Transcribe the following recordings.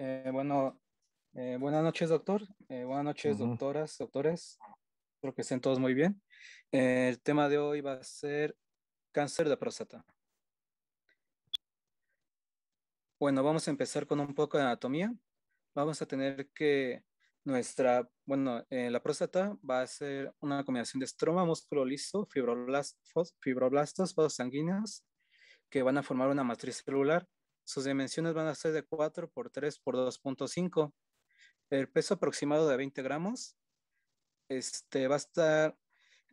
Eh, bueno, eh, buenas noches, doctor. Eh, buenas noches, doctoras, doctores. Espero que estén todos muy bien. el tema de hoy va a ser cáncer de próstata. Bueno, vamos a empezar con un poco de anatomía. Vamos a tener que nuestra, bueno, la próstata va a ser una combinación de estroma, músculo liso, fibroblastos, fibroblastos vasos sanguíneos, que van a formar una matriz celular sus dimensiones van a ser de 4 por 3 por 2.5. El peso aproximado de 20 gramos. Este va a estar.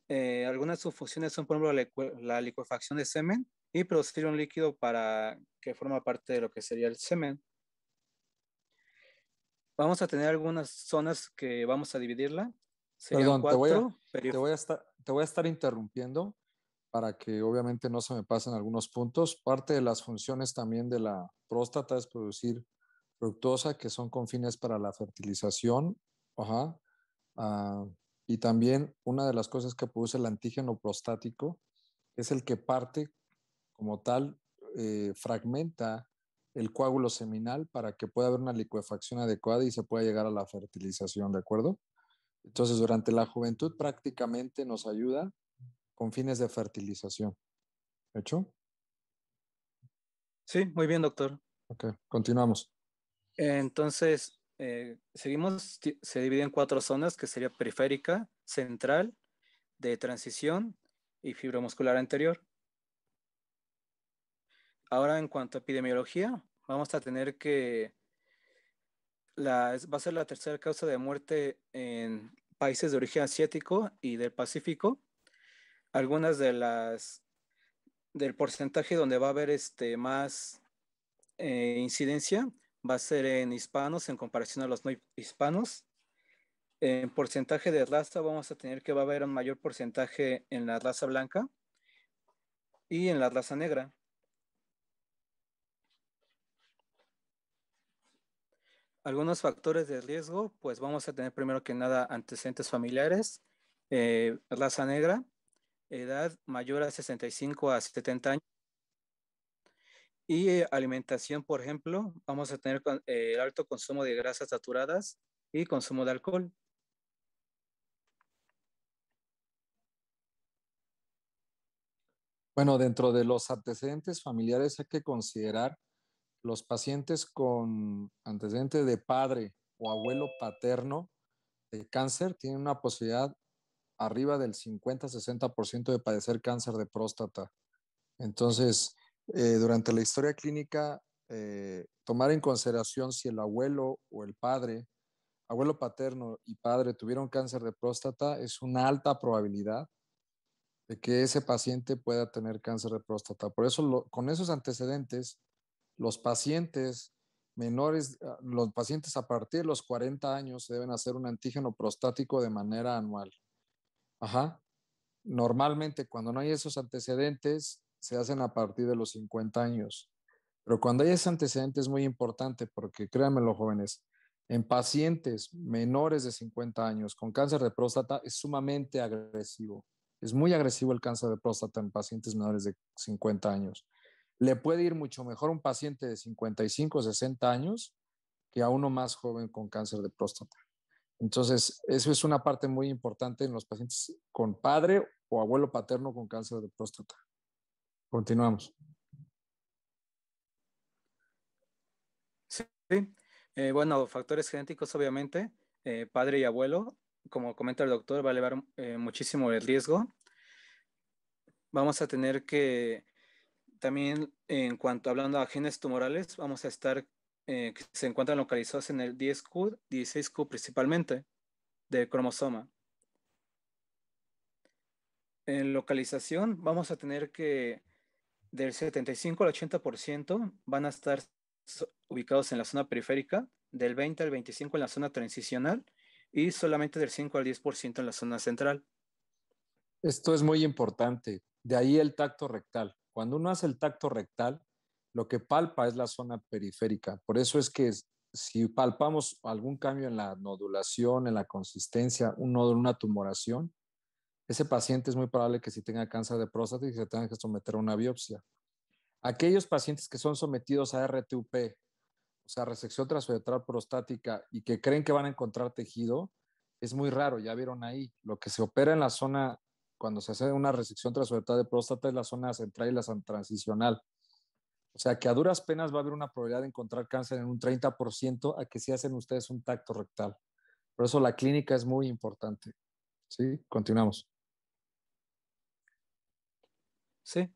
Eh, algunas funciones son, por ejemplo, la, licuefacción de semen y producir un líquido para que forma parte de lo que sería el semen. Vamos a tener algunas zonas que vamos a dividirla. Perdón, te voy a estar, te voy a estar interrumpiendo para que obviamente no se me pasen algunos puntos. Parte de las funciones también de la próstata es producir fructosa, que son con para la fertilización. Ah, y también una de las cosas que produce el antígeno prostático es el que parte como tal, eh, fragmenta el coágulo seminal para que pueda haber una licuefacción adecuada y se pueda llegar a la fertilización, ¿de acuerdo? Entonces, durante la juventud prácticamente nos ayuda con fines de fertilización. ¿Hecho? Sí, muy bien, doctor. Ok, continuamos. Entonces, eh, seguimos, se divide en cuatro zonas, que sería periférica, central, de transición y fibromuscular anterior. Ahora, en cuanto a epidemiología, vamos a tener que va a ser la tercera causa de muerte en países de origen asiático y del Pacífico algunas de las del porcentaje donde va a haber este más eh, incidencia va a ser en hispanos en comparación a los no hispanos. En porcentaje de raza vamos a tener que va a haber un mayor porcentaje en la raza blanca y en la raza negra. Algunos factores de riesgo, pues vamos a tener primero que nada antecedentes familiares, eh, raza negra, edad mayor a 65 a 70 años. Y eh, alimentación, por ejemplo, vamos a tener eh, el alto consumo de grasas saturadas y consumo de alcohol. Bueno, dentro de los antecedentes familiares hay que considerar los pacientes con antecedentes de padre o abuelo paterno de cáncer tienen una posibilidad arriba del 50-60% de padecer cáncer de próstata. Entonces, eh, durante la historia clínica, eh, tomar en consideración si el abuelo o el padre, abuelo paterno y padre tuvieron cáncer de próstata, es una alta probabilidad de que ese paciente pueda tener cáncer de próstata. Por eso, con esos antecedentes, los pacientes menores, ah, los pacientes a partir de los 40 años deben hacer un antígeno prostático de manera anual. Ajá. Normalmente cuando no hay esos antecedentes, se hacen a partir de los 50 años. Pero cuando hay ese antecedente es muy importante porque, créanme los jóvenes, en pacientes menores de 50 años con cáncer de próstata es sumamente agresivo. Es muy agresivo el cáncer de próstata en pacientes menores de 50 años. Le puede ir mucho mejor un paciente de 55 o 60 años que a uno más joven con cáncer de próstata. Entonces, eso es una parte muy importante en los pacientes con padre o abuelo paterno con cáncer de próstata. Continuamos. Sí, eh, bueno, factores genéticos, obviamente, eh, padre y abuelo, como comenta el doctor, va a elevar eh, muchísimo el riesgo. Vamos a tener que, también en cuanto hablando a genes tumorales, vamos a estar eh, que se encuentran localizados en el 10Q, 16Q principalmente, del cromosoma. En localización vamos a tener que del 75 al 80% van a estar ubicados en la zona periférica, del 20 al 25 en la zona transicional y solamente del 5 al 10% en la zona central. Esto es muy importante. De ahí el tacto rectal. Cuando uno hace el tacto rectal, lo que palpa es la zona periférica. Por eso es que si palpamos algún cambio en la nodulación, en la consistencia, un nódulo, una tumoración, ese paciente es muy probable que si tenga cáncer de próstata y se tenga que someter a una biopsia. Aquellos pacientes que son sometidos a RTUP, o sea, resección transverteral prostática, y que creen que van a encontrar tejido, es muy raro, ya vieron ahí. Lo que se opera en la zona, cuando se hace una resección transverteral de próstata, es la zona central y la transicional. O sea, que a duras penas va a haber una probabilidad de encontrar cáncer en un 30% a que si hacen ustedes un tacto rectal. Por eso la clínica es muy importante. ¿Sí? Continuamos. Sí.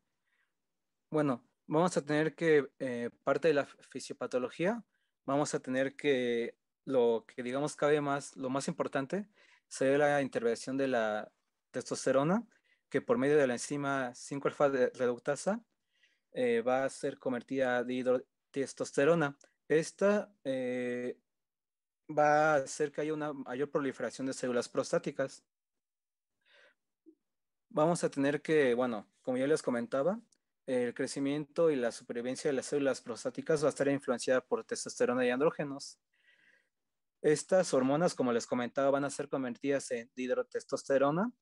Bueno, vamos a tener que, eh, parte de la fisiopatología, vamos a tener que, lo que digamos cabe más, lo más importante, sería la intervención de la testosterona, que por medio de la enzima 5-alfa reductasa eh, va a ser convertida de hidrotestosterona. Esta eh, va a hacer que haya una mayor proliferación de células prostáticas. Vamos a tener que, bueno, como ya les comentaba, el crecimiento y la supervivencia de las células prostáticas va a estar influenciada por testosterona y andrógenos. Estas hormonas, como les comentaba, van a ser convertidas en hidrotestosterona,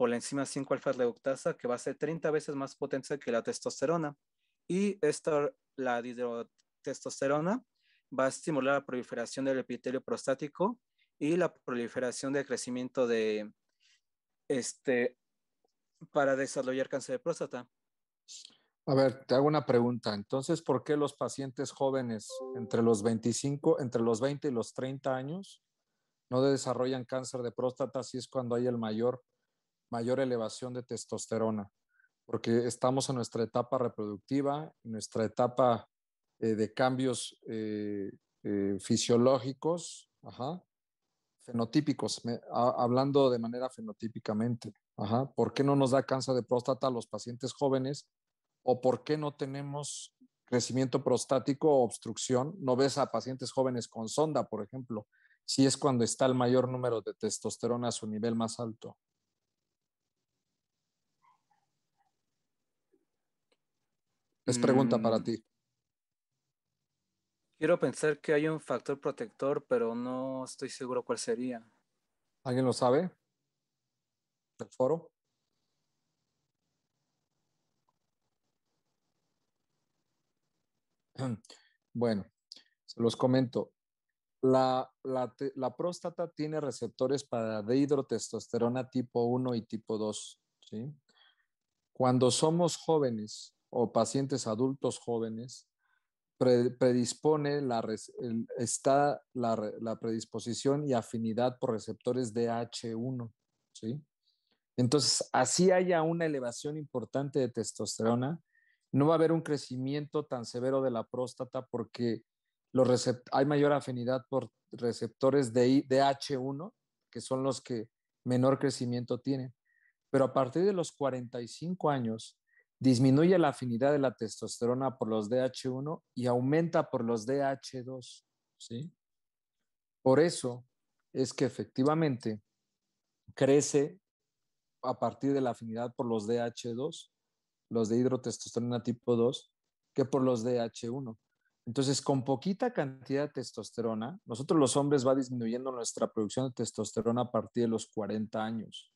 por la enzima 5-alfa reductasa, que va a ser 30 veces más potente que la testosterona. Y esta, la hidrotestosterona va a estimular la proliferación del epitelio prostático y la proliferación del crecimiento de este para desarrollar cáncer de próstata. A ver, te hago una pregunta. Entonces, ¿por qué los pacientes jóvenes entre los 25, entre los 20 y los 30 años no desarrollan cáncer de próstata si es cuando hay el mayor mayor elevación de testosterona, porque estamos en nuestra etapa reproductiva, nuestra etapa eh, de cambios eh, eh, fisiológicos, fenotípicos, hablando de manera fenotípicamente. ¿Por qué no nos da cáncer de próstata a los pacientes jóvenes? ¿O por qué no tenemos crecimiento prostático o obstrucción? No ves a pacientes jóvenes con sonda, por ejemplo, si es cuando está el mayor número de testosterona a su nivel más alto. Es pregunta para mm. ti. Quiero pensar que hay un factor protector, pero no estoy seguro cuál sería. ¿Alguien lo sabe? ¿El foro? Bueno, se los comento. La, próstata tiene receptores para de hidrotestosterona tipo 1 y tipo 2. Cuando somos jóvenes o pacientes adultos jóvenes predispone la, está la, predisposición y afinidad por receptores de h 1 ¿sí? Entonces, así haya una elevación importante de testosterona, no va a haber un crecimiento tan severo de la próstata porque los hay mayor afinidad por receptores de DH1, que son los que menor crecimiento tienen. Pero a partir de los 45 años, disminuye la afinidad de la testosterona por los DH1 y aumenta por los DH2. ¿sí? Por eso es que efectivamente crece a partir de la afinidad por los DH2, los de hidrotestosterona tipo 2, que por los DH1. Entonces, con poquita cantidad de testosterona, nosotros los hombres va disminuyendo nuestra producción de testosterona a partir de los 40 años.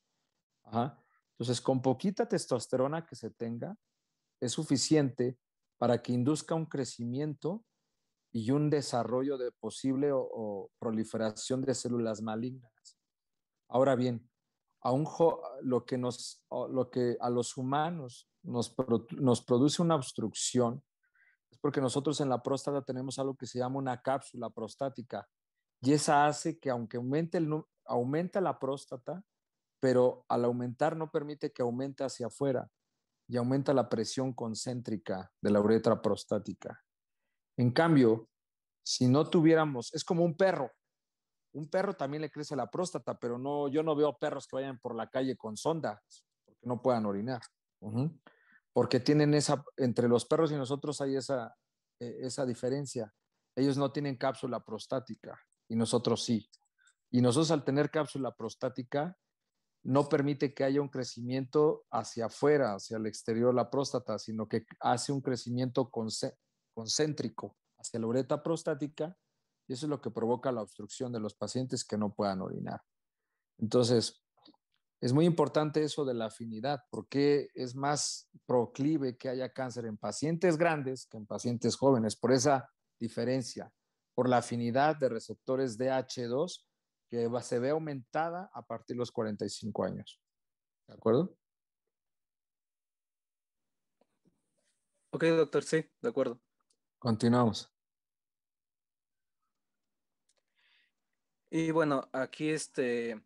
Ajá. Entonces, con poquita testosterona que se tenga, es suficiente para que induzca un crecimiento y un desarrollo de posible o, proliferación de células malignas. Ahora bien, a lo, que lo que a los humanos nos, produce una obstrucción es porque nosotros en la próstata tenemos algo que se llama una cápsula prostática y esa hace que aunque aumente aumenta la próstata, pero al aumentar no permite que aumente hacia afuera y aumenta la presión concéntrica de la uretra prostática. En cambio, si no tuviéramos, es como un perro. Un perro también le crece la próstata, pero no, yo no veo perros que vayan por la calle con sonda, porque no puedan orinar. Porque tienen esa, entre los perros y nosotros hay esa, eh, esa diferencia. Ellos no tienen cápsula prostática y nosotros sí. Y nosotros al tener cápsula prostática no permite que haya un crecimiento hacia afuera, hacia el exterior de la próstata, sino que hace un crecimiento concéntrico hacia la uretra prostática y eso es lo que provoca la obstrucción de los pacientes que no puedan orinar. Entonces, es muy importante eso de la afinidad, porque es más proclive que haya cáncer en pacientes grandes que en pacientes jóvenes, por esa diferencia, por la afinidad de receptores h 2 se ve aumentada a partir de los 45 años. ¿De acuerdo? Ok, doctor, sí, de acuerdo. Continuamos. Y bueno, aquí este,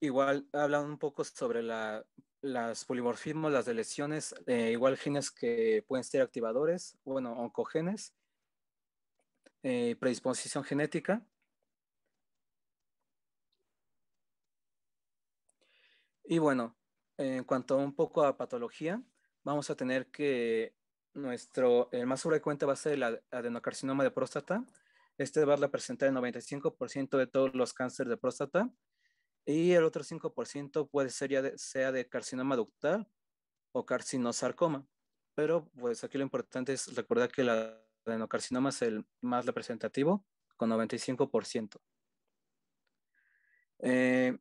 igual hablan un poco sobre la, las polimorfismos, las lesiones, eh, igual genes que pueden ser activadores, bueno, oncogenes, eh, predisposición genética, Y bueno, en cuanto un poco a patología, vamos a tener que nuestro, el más frecuente va a ser el adenocarcinoma de próstata. Este va a representar el 95% de todos los cánceres de próstata y el otro 5% puede ser ya sea de carcinoma ductal o carcinosarcoma. Pero pues aquí lo importante es recordar que el adenocarcinoma es el más representativo con 95%. Eh,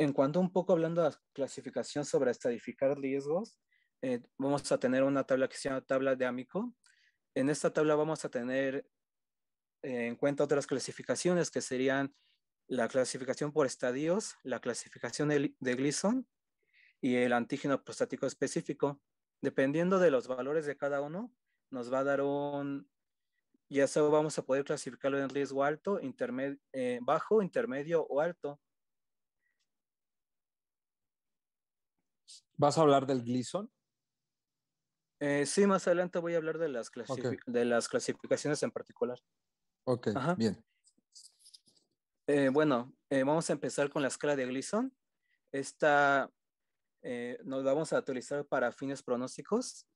en cuanto un poco hablando de la clasificación sobre estadificar riesgos, eh, vamos a tener una tabla que se llama tabla de Amico. En esta tabla vamos a tener eh, en cuenta otras clasificaciones que serían la clasificación por estadios, la clasificación de, Gleason y el antígeno prostático específico. Dependiendo de los valores de cada uno, nos va a dar un, ya sea vamos a poder clasificarlo en riesgo alto, intermedio, eh, bajo, intermedio o alto ¿Vas a hablar del Gleason? Eh, sí, más adelante voy a hablar de las, clasificaciones en particular. Ok, bien. Eh, bueno, eh, vamos a empezar con la escala de Gleason. Esta nos vamos a utilizar para fines pronósticos.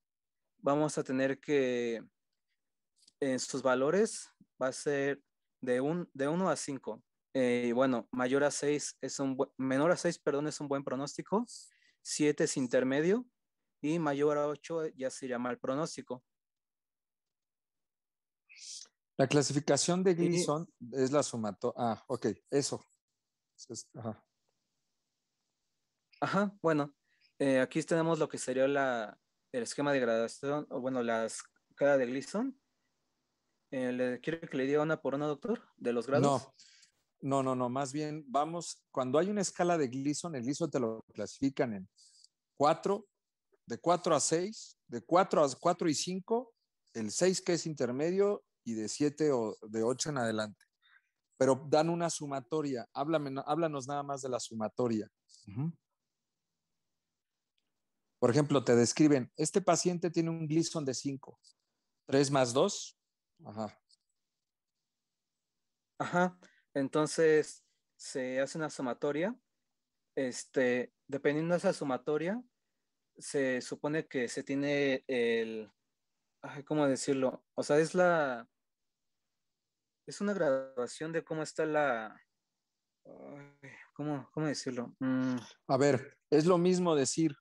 Vamos a tener que en sus valores va a ser de, un, de 1 a 5. bueno, mayor a 6 es un menor a 6, perdón, es un buen pronóstico 7 es intermedio y mayor a 8 ya se llama mal pronóstico. La clasificación de Gleason es la sumatoria. Ah, ok, eso. Ajá. Ajá bueno, eh, aquí tenemos lo que sería el esquema de gradación, o bueno, la escala de Gleason. Eh, ¿le, ¿Quiere que le diga una por una, doctor? De los grados. No, no, no, no, más bien vamos, cuando hay una escala de Gleason, el Gleason te lo clasifican en 4, de 4 a 6, de 4 a 4 y 5, el 6 que es intermedio y de 7 o de 8 en adelante. Pero dan una sumatoria, Háblame, háblanos nada más de la sumatoria. Por ejemplo, te describen, este paciente tiene un Gleason de 5, 3 más 2, ajá. Ajá. Entonces se hace una sumatoria. Este, dependiendo de esa sumatoria, se supone que se tiene el, ¿cómo decirlo? O sea, es la, es una graduación de cómo está la, ¿cómo, ¿cómo, decirlo? Mm. A ver, es lo mismo decir,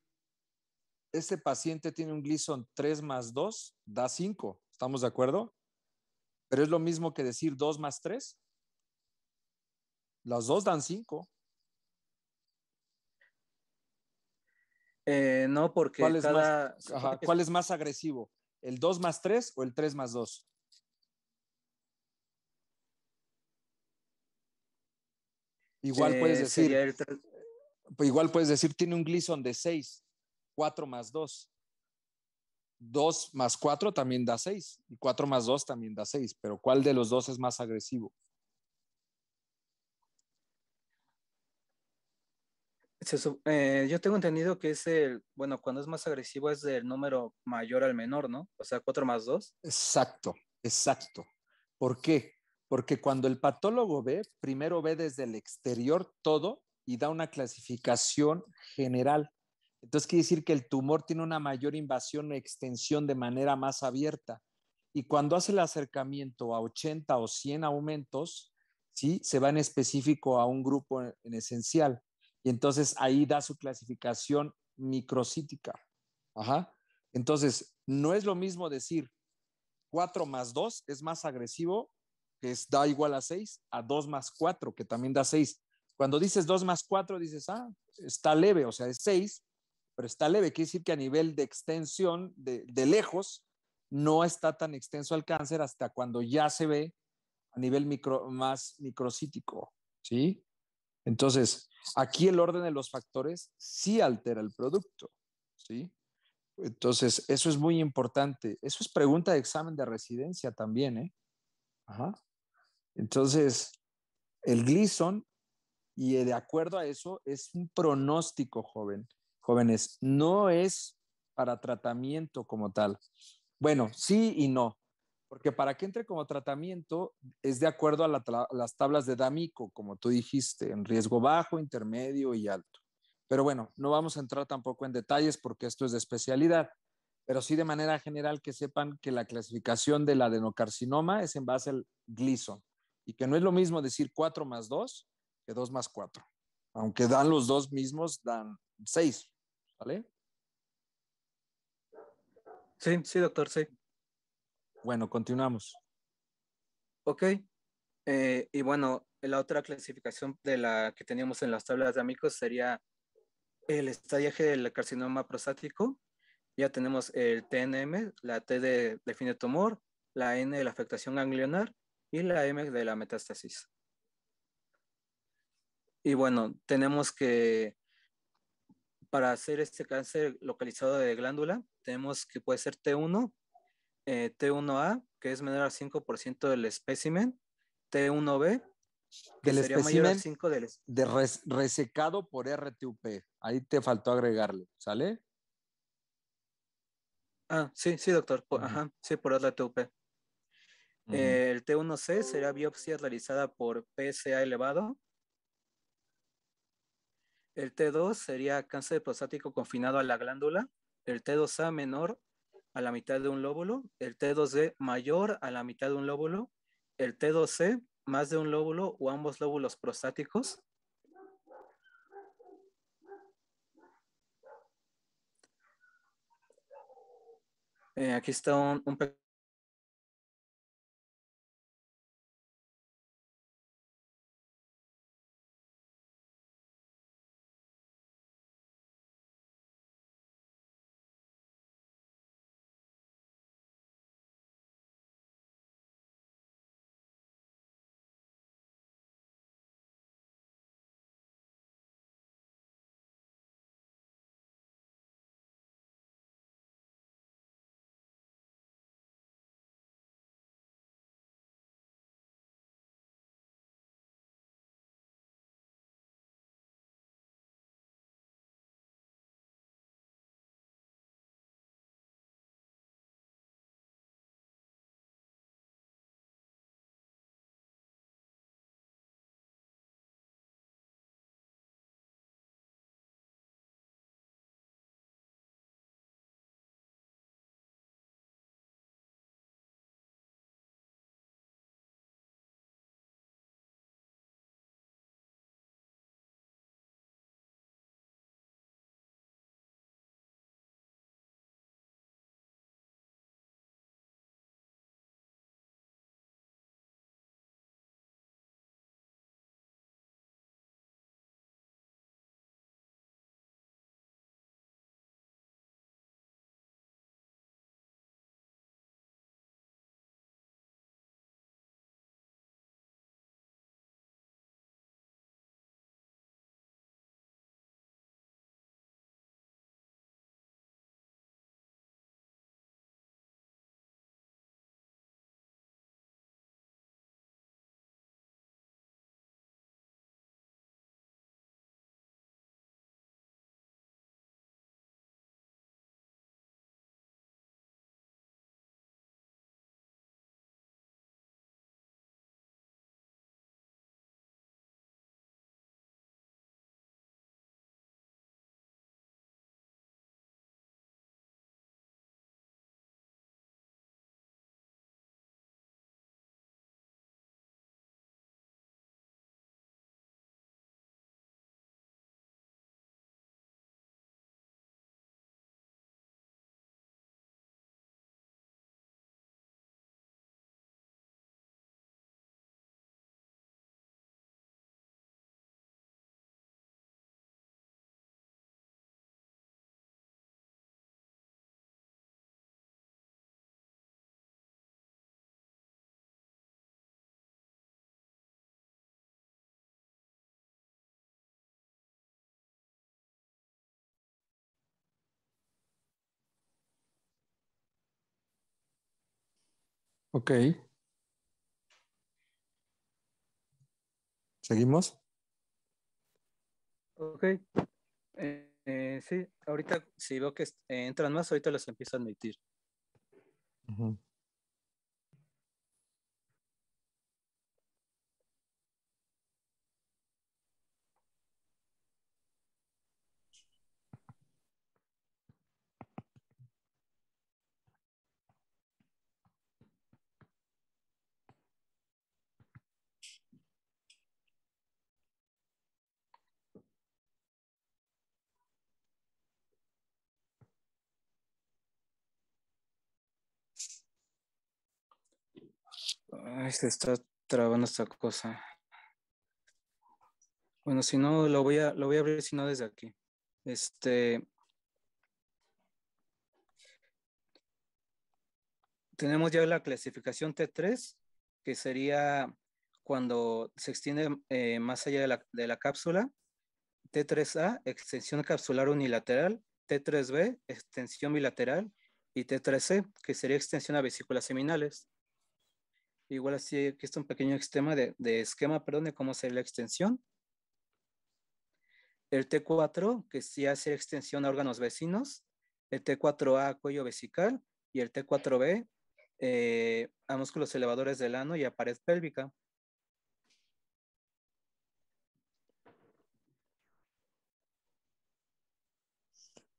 este paciente tiene un Gleason 3 más 2, da 5, ¿estamos de acuerdo? Pero es lo mismo que decir 2 más 3. Las dos dan cinco. Eh, no, porque ¿Cuál es, más, ajá, ¿Cuál es más agresivo? ¿El 2 más 3 o el 3 más 2? Igual puedes eh, decir. Eh, igual puedes decir, tiene un Gleason de 6, 4 más 2. 2 más 4 también da 6 y 4 más 2 también da 6, pero ¿cuál de los dos es más agresivo? Eh, yo tengo entendido que es el, bueno, cuando es más agresivo es del número mayor al menor, ¿no? O sea, 4 más 2. Exacto, exacto. ¿Por qué? Porque cuando el patólogo ve, primero ve desde el exterior todo y da una clasificación general. Entonces quiere decir que el tumor tiene una mayor invasión o extensión de manera más abierta. Y cuando hace el acercamiento a 80 o 100 aumentos, ¿sí? se va en específico a un grupo en esencial. Y entonces ahí da su clasificación microcítica. Entonces, no es lo mismo decir 4 más 2 es más agresivo, que es, da igual a 6, a 2 más 4, que también da 6. Cuando dices 2 más 4, dices, ah, está leve, o sea, es 6, pero está leve. Quiere decir que a nivel de extensión, de, lejos, no está tan extenso el cáncer hasta cuando ya se ve a nivel micro, más microcítico, ¿sí? Entonces, aquí el orden de los factores sí altera el producto, ¿sí? Entonces, eso es muy importante. Eso es pregunta de examen de residencia también, ¿eh? Ajá. Entonces, el Gleason, y de acuerdo a eso, es un pronóstico, joven, jóvenes. No es para tratamiento como tal. Bueno, sí y no porque para que entre como tratamiento es de acuerdo a las tablas de D'Amico, como tú dijiste, en riesgo bajo, intermedio y alto. Pero bueno, no vamos a entrar tampoco en detalles porque esto es de especialidad, pero sí de manera general que sepan que la clasificación del adenocarcinoma es en base al Gleason y que no es lo mismo decir 4 más 2 que 2 más 4. Aunque dan los dos mismos, dan 6, ¿vale? Sí, sí, doctor, sí. Bueno, continuamos. Ok. Eh, y bueno, la otra clasificación de la que teníamos en las tablas de amigos sería el estadiaje del carcinoma prostático. Ya tenemos el TNM, la T de define tumor, la N de la afectación ganglionar y la M de la metástasis. Y bueno, tenemos que para hacer este cáncer localizado de glándula, tenemos que puede ser T1, eh, T1A, que es menor al 5% del espécimen, T1B, que del sería mayor al 5 del de resecado por RTUP. Ahí te faltó agregarle, ¿sale? Ah, sí, sí, doctor. Ajá, sí, por RTUP. Eh, el T1C sería biopsia realizada por PSA elevado. El T2 sería cáncer prostático confinado a la glándula. El T2A menor a la mitad de un lóbulo, el T2D mayor a la mitad de un lóbulo, el T2C más de un lóbulo o ambos lóbulos prostáticos. Eh, aquí está un, pequeño... Ok. ¿Seguimos? Ok. Eh, sí, ahorita si veo que eh, entran más, ahorita los empiezo a admitir. se está trabando esta cosa. Bueno, si no, lo voy a, lo voy a abrir, si no, desde aquí. Este. Tenemos ya la clasificación T3, que sería cuando se extiende eh, más allá de la, de la cápsula. T3A, extensión capsular unilateral. T3B, extensión bilateral. Y T3C, que sería extensión a vesículas seminales. Igual así, aquí está un pequeño esquema de, esquema, perdón, de cómo sería la extensión. El T4, que sí hace extensión a órganos vecinos. El T4A, cuello vesical. Y el T4B, eh, a músculos elevadores del ano y a pared pélvica.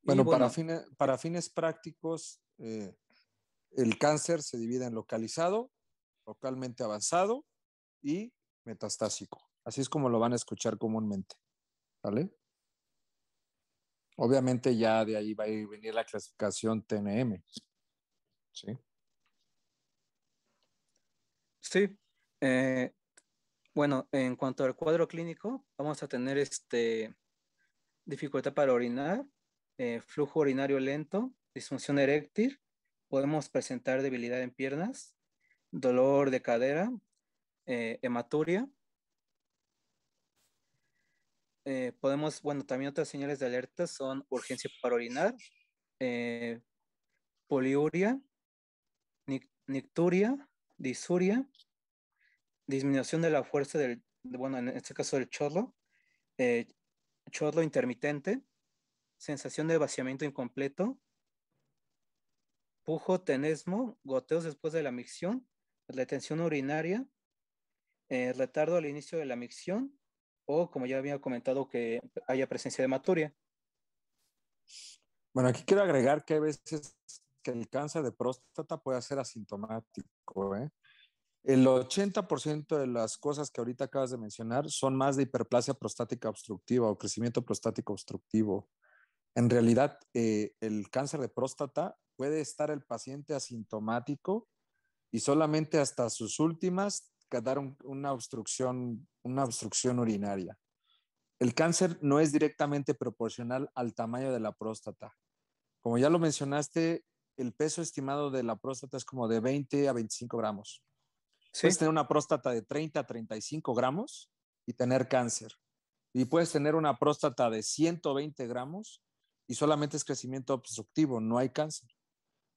Bueno, para, fines, para fines prácticos, eh, el cáncer se divide en localizado, localmente avanzado y metastásico. Así es como lo van a escuchar comúnmente. ¿Vale? Obviamente ya de ahí va a venir la clasificación TNM. ¿Sí? Sí. Eh, bueno, en cuanto al cuadro clínico, vamos a tener este dificultad para orinar, eh, flujo urinario lento, disfunción eréctil, podemos presentar debilidad en piernas, dolor de cadera, eh, hematuria. Eh, podemos, bueno, también otras señales de alerta son urgencia para orinar, eh, poliuria, nicturia, disuria, disminución de la fuerza del, bueno, en este caso del chorro, chorro intermitente, sensación de vaciamiento incompleto, pujo, tenesmo, goteos después de la micción, retención urinaria, eh, retardo al inicio de la micción o, como ya había comentado, que haya presencia de hematuria. Bueno, aquí quiero agregar que hay veces que el cáncer de próstata puede ser asintomático. ¿eh? El 80% de las cosas que ahorita acabas de mencionar son más de hiperplasia prostática obstructiva o crecimiento prostático obstructivo. En realidad, eh, el cáncer de próstata puede estar el paciente asintomático y solamente hasta sus últimas quedaron una obstrucción, una obstrucción urinaria. El cáncer no es directamente proporcional al tamaño de la próstata. Como ya lo mencionaste, el peso estimado de la próstata es como de 20 a 25 gramos. Puedes tener una próstata de 30 a 35 gramos y tener cáncer. Y puedes tener una próstata de 120 gramos y solamente es crecimiento obstructivo, no hay cáncer.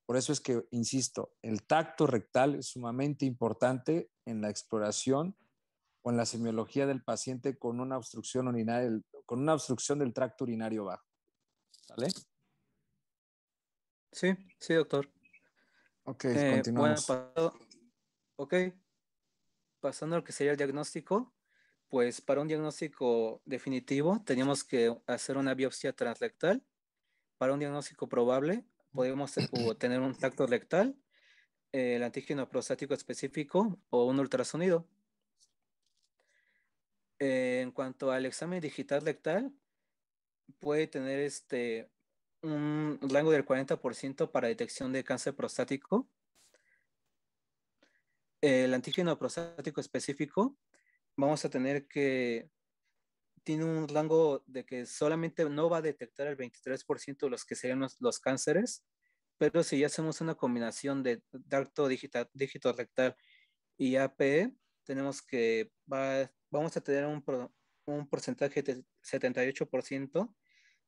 Por eso es que, insisto, el tacto rectal es sumamente importante en la exploración o en la semiología del paciente con una obstrucción urinaria, con una obstrucción del tracto urinario bajo. ¿Sale? Sí, sí, doctor. Ok, eh, continuamos. ok. Pasando a lo que sería el diagnóstico, pues para un diagnóstico definitivo tenemos que hacer una biopsia transrectal. Para un diagnóstico probable, podemos eh, tener un tacto rectal, eh, el antígeno prostático específico o un ultrasonido. Eh, en cuanto al examen digital rectal, puede tener este, un rango del 40% para detección de cáncer prostático. El antígeno prostático específico, vamos a tener que tiene un rango de que solamente no va a detectar el 23% de los que serían los, cánceres, pero si ya hacemos una combinación de dacto, digital, dígito rectal y APE, tenemos que va, vamos a tener un, un porcentaje de 78%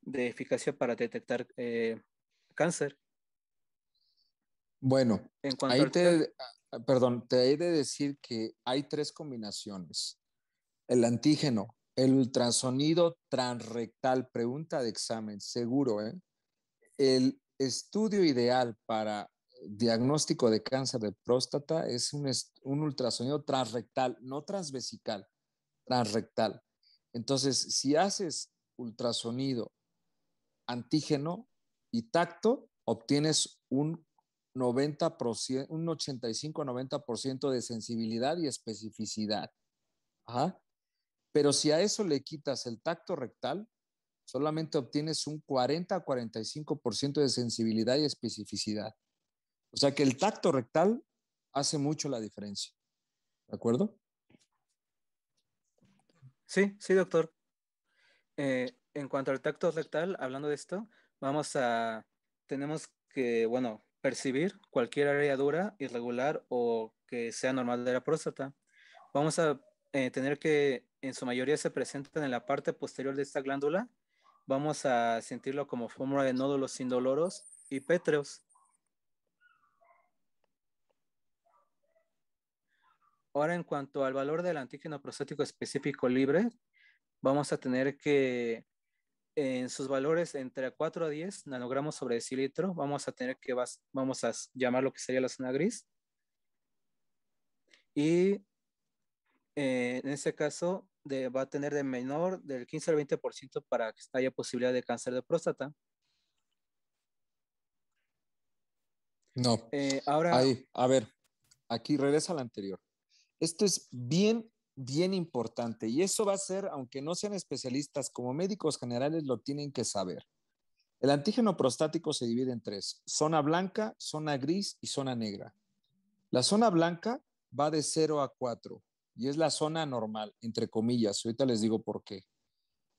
de eficacia para detectar eh, cáncer. Bueno, en ahí te, ah, perdón, te he de decir que hay tres combinaciones. El antígeno, el ultrasonido transrectal, pregunta de examen, seguro, ¿eh? El estudio ideal para diagnóstico de cáncer de próstata es un, ultrasonido transrectal, no transvesical, transrectal. Entonces, si haces ultrasonido, antígeno y tacto, obtienes un 90%, un 85-90% de sensibilidad y especificidad. Ajá. Pero si a eso le quitas el tacto rectal, solamente obtienes un 40 a 45% de sensibilidad y especificidad. O sea que el tacto rectal hace mucho la diferencia. ¿De acuerdo? Sí, sí, doctor. Eh, en cuanto al tacto rectal, hablando de esto, vamos a, tenemos que, bueno, percibir cualquier área dura, irregular o que sea normal de la próstata. Vamos a eh, tener que en su mayoría se presentan en la parte posterior de esta glándula, vamos a sentirlo como fórmula de nódulos indoloros y pétreos. Ahora, en cuanto al valor del antígeno prostático específico libre, vamos a tener que en sus valores entre 4 a 10 nanogramos sobre decilitro, vamos a tener que vamos a llamar lo que sería la zona gris. Y eh, en este caso, va a tener de menor del 15 al 20% para que haya posibilidad de cáncer de próstata. No. Eh, ahora. a ver, aquí regresa a la anterior. Esto es bien, bien importante y eso va a ser, aunque no sean especialistas, como médicos generales lo tienen que saber. El antígeno prostático se divide en tres: zona blanca, zona gris y zona negra. La zona blanca va de 0 a 4 y es la zona normal, entre comillas. Ahorita les digo por qué.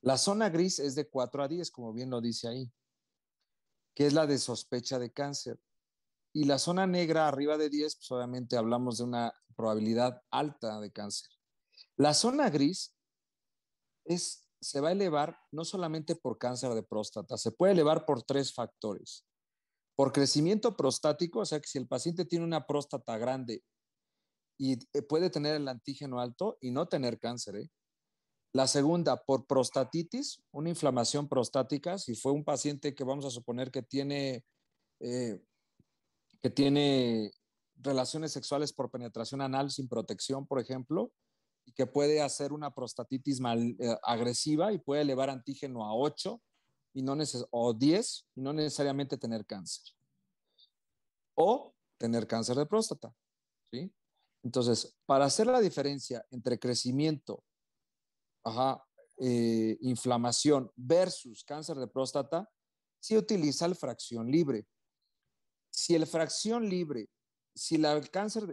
La zona gris es de 4 a 10, como bien lo dice ahí, que es la de sospecha de cáncer. Y la zona negra arriba de 10, pues obviamente hablamos de una probabilidad alta de cáncer. La zona gris es, se va a elevar no solamente por cáncer de próstata, se puede elevar por tres factores. Por crecimiento prostático, o sea que si el paciente tiene una próstata grande y eh, puede tener el antígeno alto y no tener cáncer. ¿eh? La segunda, por prostatitis, una inflamación prostática. Si fue un paciente que vamos a suponer que tiene, eh, que tiene relaciones sexuales por penetración anal sin protección, por ejemplo, y que puede hacer una prostatitis agresiva y puede elevar antígeno a 8 y no o 10 y no necesariamente tener cáncer. O tener cáncer de próstata. ¿sí? Entonces, para hacer la diferencia entre crecimiento, eh, inflamación versus cáncer de próstata, se utiliza el fracción libre. Si el fracción libre, si,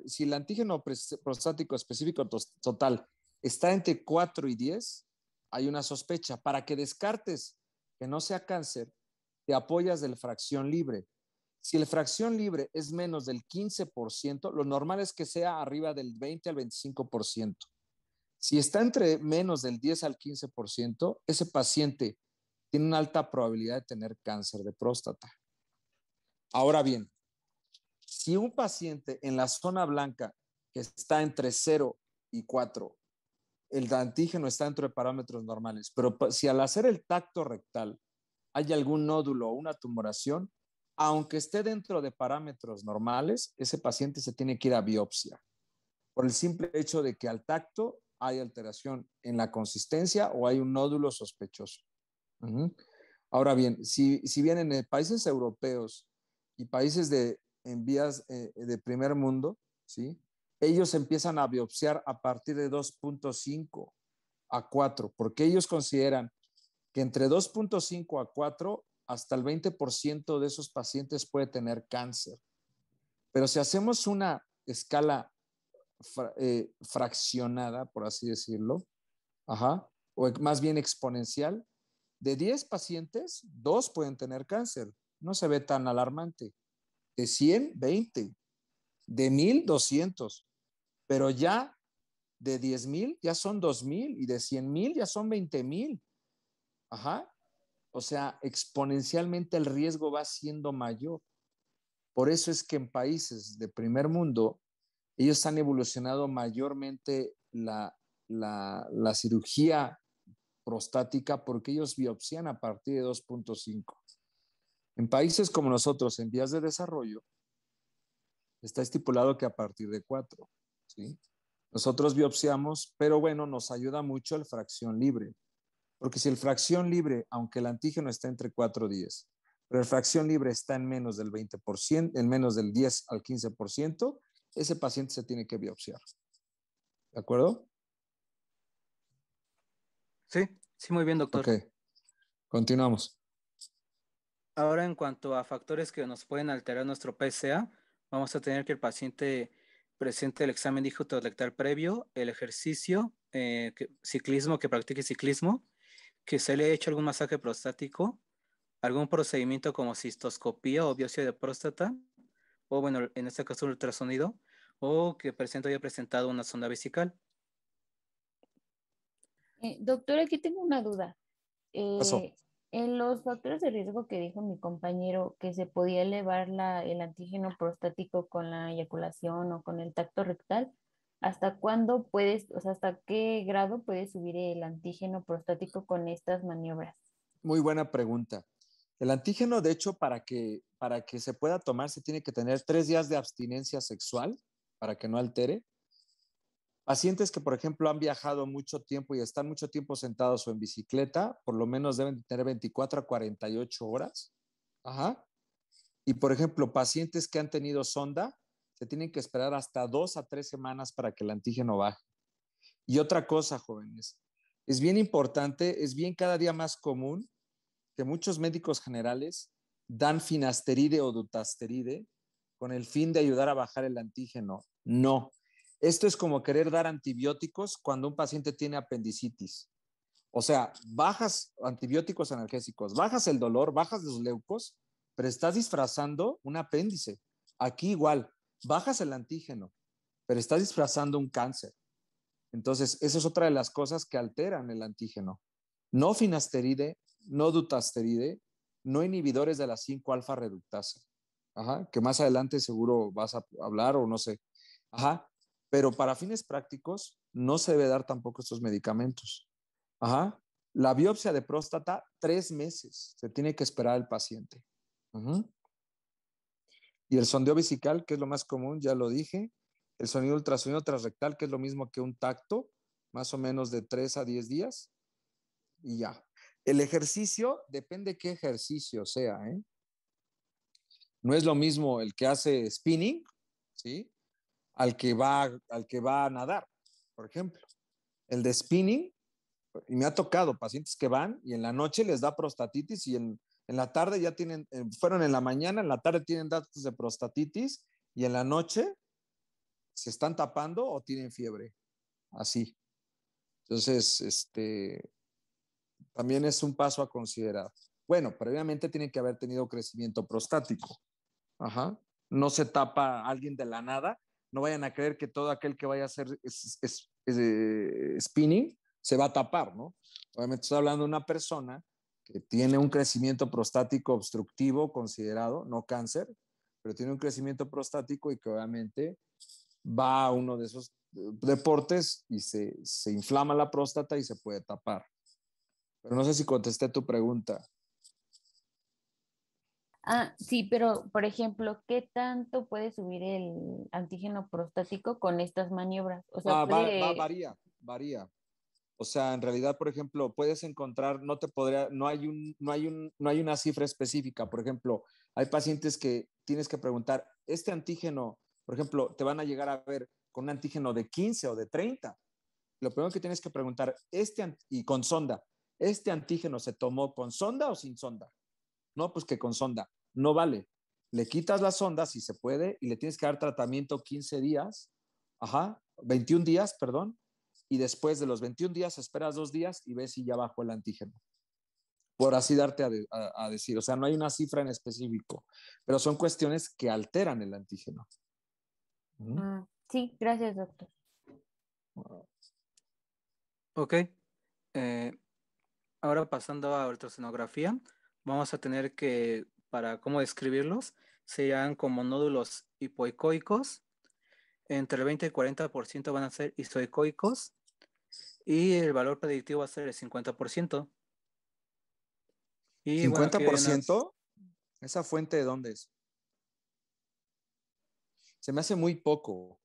si el antígeno prostático específico total está entre 4 y 10, hay una sospecha. Para que descartes que no sea cáncer, te apoyas del fracción libre. Si la fracción libre es menos del 15%, lo normal es que sea arriba del 20 al 25%. Si está entre menos del 10 al 15%, ese paciente tiene una alta probabilidad de tener cáncer de próstata. Ahora bien, si un paciente en la zona blanca está entre 0 y 4, el antígeno está entre de parámetros normales, pero si al hacer el tacto rectal hay algún nódulo o una tumoración, aunque esté dentro de parámetros normales, ese paciente se tiene que ir a biopsia por el simple hecho de que al tacto hay alteración en la consistencia o hay un nódulo sospechoso. Ahora bien, si, si bien en eh, países europeos y países de, en vías eh, de primer mundo, ¿sí? ellos empiezan a biopsiar a partir de 2.5 a 4, porque ellos consideran que entre 2.5 a 4 hasta el 20% de esos pacientes puede tener cáncer. Pero si hacemos una escala eh, fraccionada, por así decirlo, ajá, o más bien exponencial, de 10 pacientes, 2 pueden tener cáncer. No se ve tan alarmante. De 100, 20. De 1000, 200. Pero ya de 10,000, ya son 2,000. y de 100,000, ya son 20,000. Ajá. O sea, exponencialmente el riesgo va siendo mayor. Por eso es que en países de primer mundo, ellos han evolucionado mayormente la, cirugía prostática porque ellos biopsian a partir de 2.5. En países como nosotros, en vías de desarrollo, está estipulado que a partir de 4. ¿sí? Nosotros biopsiamos, pero bueno, nos ayuda mucho el fracción libre. Porque si el fracción libre, aunque el antígeno está entre 4 y 10, pero el fracción libre está en menos del 20%, en menos del 10 al 15%, ese paciente se tiene que biopsiar. ¿De acuerdo? Sí, sí, muy bien, doctor. Ok, continuamos. Ahora, en cuanto a factores que nos pueden alterar nuestro PSA, vamos a tener que el paciente presente el examen de lectal previo, el ejercicio, eh, ciclismo, que practique ciclismo, que se le haya hecho algún masaje prostático, algún procedimiento como cistoscopía o biopsia de próstata, o bueno, en este caso ultrasonido, o que presente, haya presentado una sonda vesical. Doctora, eh, doctor, aquí tengo una duda. Eh, en los factores de riesgo que dijo mi compañero, que se podía elevar la, el antígeno prostático con la eyaculación o con el tacto rectal, ¿Hasta cuándo puedes, o sea, hasta qué grado puedes subir el antígeno prostático con estas maniobras? Muy buena pregunta. El antígeno, de hecho, para que, para que se pueda tomar, se tiene que tener tres días de abstinencia sexual para que no altere. Pacientes que, por ejemplo, han viajado mucho tiempo y están mucho tiempo sentados o en bicicleta, por lo menos deben tener 24 a 48 horas. Y, por ejemplo, pacientes que han tenido sonda, se tienen que esperar hasta dos a tres semanas para que el antígeno baje. Y otra cosa, jóvenes, es bien importante, es bien cada día más común que muchos médicos generales dan finasteride o dutasteride con el fin de ayudar a bajar el antígeno. No. Esto es como querer dar antibióticos cuando un paciente tiene apendicitis. O sea, bajas antibióticos analgésicos, bajas el dolor, bajas los leucos, pero estás disfrazando un apéndice. Aquí igual, bajas el antígeno, pero estás disfrazando un cáncer. Entonces, esa es otra de las cosas que alteran el antígeno. No finasteride, no dutasteride, no inhibidores de la 5-alfa reductasa. Ajá, que más adelante seguro vas a hablar o no sé. Ajá, pero para fines prácticos no se debe dar tampoco estos medicamentos. Ajá. La biopsia de próstata, tres meses se tiene que esperar el paciente. Ajá. Y el sondeo vesical, que es lo más común, ya lo dije. El sonido ultrasonido transrectal, que es lo mismo que un tacto, más o menos de 3 a 10 días. Y ya. El ejercicio, depende qué ejercicio sea. ¿eh? No es lo mismo el que hace spinning, ¿sí? Al que va, al que va a nadar, por ejemplo. El de spinning, y me ha tocado pacientes que van y en la noche les da prostatitis y en, en la tarde ya tienen, eh, fueron en la mañana, en la tarde tienen datos de prostatitis y en la noche se están tapando o tienen fiebre. Así. Entonces, este, también es un paso a considerar. Bueno, previamente tienen que haber tenido crecimiento prostático. Ajá. No se tapa a alguien de la nada. No vayan a creer que todo aquel que vaya a hacer eh, spinning se va a tapar, ¿no? Obviamente estoy hablando de una persona que tiene un crecimiento prostático obstructivo considerado, no cáncer, pero tiene un crecimiento prostático y que obviamente va a uno de esos eh, deportes y se, inflama la próstata y se puede tapar. Pero no sé si contesté tu pregunta. Ah, sí, pero por ejemplo, ¿qué tanto puede subir el antígeno prostático con estas maniobras? Ah, va, varía, varía. O sea, en realidad, por ejemplo, puedes encontrar, no te podría, no hay no hay una cifra específica. Por ejemplo, hay pacientes que tienes que preguntar, este antígeno, por ejemplo, te van a llegar a ver con un antígeno de 15 o de 30. Lo primero que tienes que preguntar, este y con sonda, ¿este antígeno se tomó con sonda o sin sonda? No, pues que con sonda, no vale. Le quitas la sonda si se puede y le tienes que dar tratamiento 15 días, ajá, 21 días, perdón, y después de los 21 días esperas dos días y ves si ya bajó el antígeno. Por así darte a, decir, o sea, no hay una cifra en específico, pero son cuestiones que alteran el antígeno. Mm, sí, gracias, doctor. Ok. Eh, ahora pasando a ultrasonografía, vamos a tener que, para cómo describirlos, se llaman como nódulos hipoicoicos. Entre el 20 y 40% van a ser isoicoicos y el valor predictivo va a ser el 50%. Y, ¿50%? ¿Esa fuente de dónde es? Se me hace muy poco.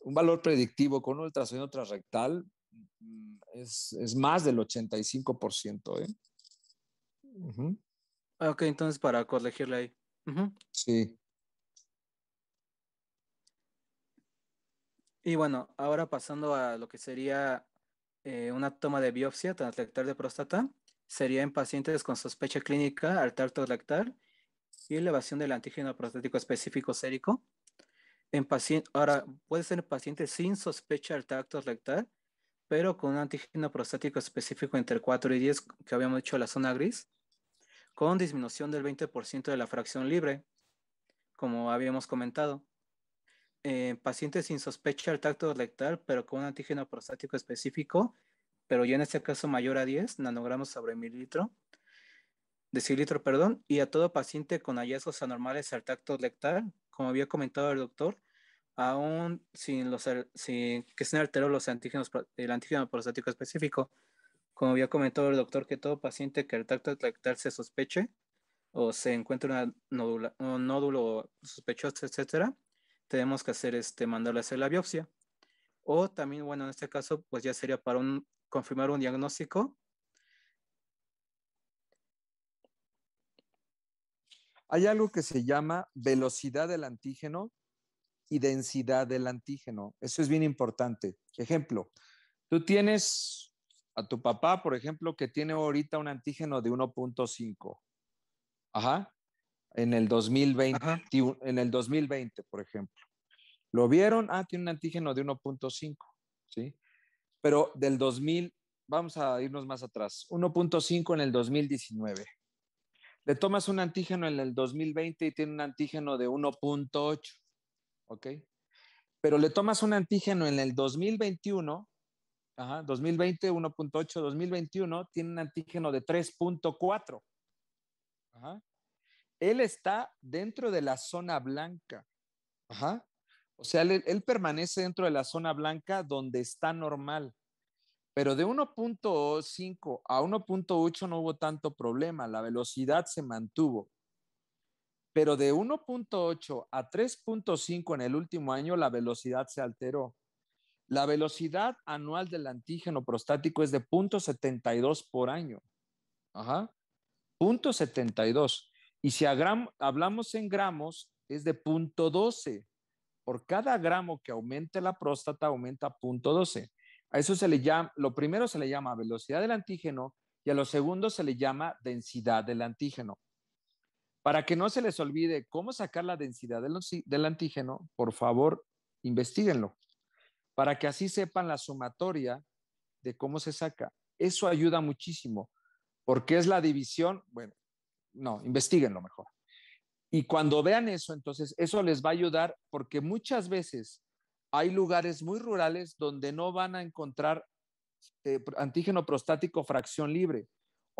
Un valor predictivo con un ultrasonido transrectal mm, es, más del 85%. ¿eh? Ah, ok, entonces para corregirle ahí. Sí. Y bueno, ahora pasando a lo que sería eh, una toma de biopsia transrectal de próstata sería en pacientes con sospecha clínica tacto rectal y elevación del antígeno prostático específico sérico. En paciente, ahora, puede ser en pacientes sin sospecha al tacto rectal, pero con un antígeno prostático específico entre 4 y 10, que habíamos hecho la zona gris, con disminución del 20% de la fracción libre, como habíamos comentado. Eh, pacientes sin sospecha al tacto rectal, pero con un antígeno prostático específico, pero ya en este caso mayor a 10 nanogramos sobre mililitro, decilitro, perdón, y a todo paciente con hallazgos anormales al tacto rectal, como había comentado el doctor, aún sin los sin, que se alteró los antígenos el antígeno prostático específico, como había comentado el doctor que todo paciente que el tacto rectal se sospeche o se encuentre una un nódulo sospechoso, etcétera, tenemos que hacer este, mandarle a hacer la biopsia. O también, bueno, en este caso, pues ya sería para confirmar un diagnóstico. Hay algo que se llama velocidad del antígeno y densidad del antígeno. Eso es bien importante. Ejemplo, tú tienes a tu papá, por ejemplo, que tiene ahorita un antígeno de 1.5. Ajá en el 2020, en el 2020, por ejemplo. Lo vieron, ah, tiene un antígeno de 1.5, ¿sí? Pero del 2000, vamos a irnos más atrás, 1.5 en el 2019. Le tomas un antígeno en el 2020 y tiene un antígeno de 1.8, ¿ok? Pero le tomas un antígeno en el 2021, ajá, 2020 1.8, 2021 tiene un antígeno de 3.4. Ajá. Él está dentro de la zona blanca. Ajá. O sea, él, permanece dentro de la zona blanca donde está normal. Pero de 1.5 a 1.8 no hubo tanto problema, la velocidad se mantuvo. Pero de 1.8 a 3.5 en el último año, la velocidad se alteró. La velocidad anual del antígeno prostático es de 0.72 por año. Ajá. 0.72. Y si hablamos en gramos, es de 0.12. Por cada gramo que aumente la próstata, aumenta 0.12. A eso se le llama, lo primero se le llama velocidad del antígeno y a lo segundo se le llama densidad del antígeno. Para que no se les olvide cómo sacar la densidad del, antígeno, por favor, investiguenlo, para que así sepan la sumatoria de cómo se saca. Eso ayuda muchísimo, porque es la división, bueno, no, investiguenlo mejor. Y cuando vean eso, entonces eso les va a ayudar porque muchas veces hay lugares muy rurales donde no van a encontrar eh, antígeno prostático fracción libre.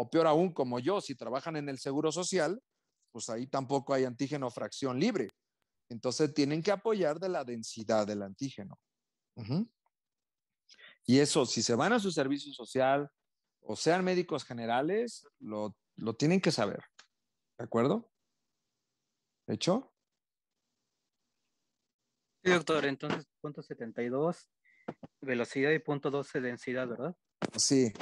O peor aún, como yo, si trabajan en el Seguro Social, pues ahí tampoco hay antígeno fracción libre. Entonces tienen que apoyar de la densidad del antígeno. Y eso, si se van a su servicio social o sean médicos generales, lo tienen que saber. ¿De acuerdo? ¿Hecho? Sí, doctor, entonces punto 72, velocidad y punto 12 densidad, ¿verdad? Sí,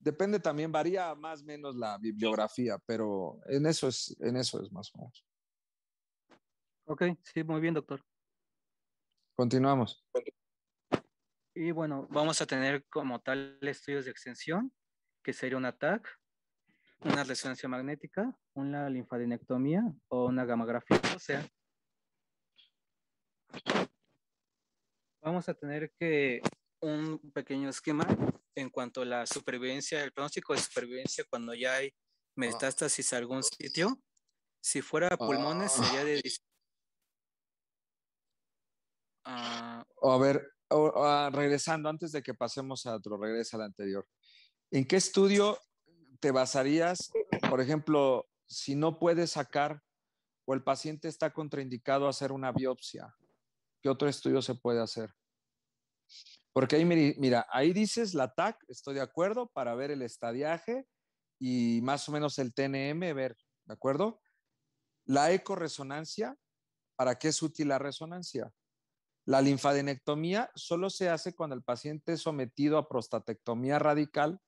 depende también, varía más o menos la bibliografía, pero en eso es, en eso es más o menos. Ok, sí, muy bien, doctor. Continuamos. Y bueno, vamos a tener como tal estudios de extensión, que sería un attack una resonancia magnética, una linfadenectomía o una gamografía o sea, Vamos a tener que un pequeño esquema en cuanto a la supervivencia, el pronóstico de supervivencia cuando ya hay metástasis en algún sitio. Si fuera pulmones, ah. sería de. Ah. a ver, ah, regresando antes de que pasemos a otro, regresa al anterior. ¿En qué estudio te basarías, por ejemplo, si no puedes sacar o el paciente está contraindicado a hacer una biopsia, ¿qué otro estudio se puede hacer? Porque ahí, mira, ahí dices la TAC, estoy de acuerdo, para ver el estadiaje y más o menos el TNM, ver, ¿de acuerdo? La ecoresonancia, ¿para qué es útil la resonancia? La linfadenectomía solo se hace cuando el paciente es sometido a prostatectomía radical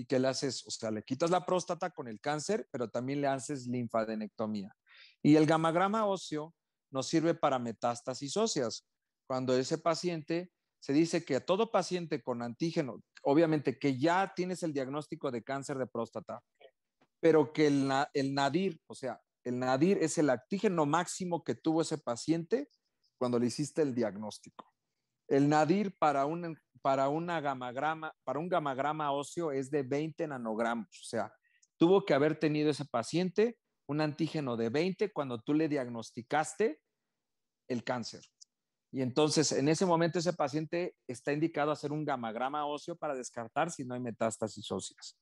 ¿Y que le haces? O sea, le quitas la próstata con el cáncer, pero también le haces linfadenectomía. Y el gamagrama óseo nos sirve para metástasis óseas. Cuando ese paciente se dice que a todo paciente con antígeno, obviamente que ya tienes el diagnóstico de cáncer de próstata, pero que el, el nadir, o sea, el nadir es el antígeno máximo que tuvo ese paciente cuando le hiciste el diagnóstico. El nadir para un para, una gamagrama, para un gamagrama óseo es de 20 nanogramos. O sea, tuvo que haber tenido ese paciente un antígeno de 20 cuando tú le diagnosticaste el cáncer. Y entonces, en ese momento, ese paciente está indicado a hacer un gamagrama óseo para descartar si no hay metástasis óseas.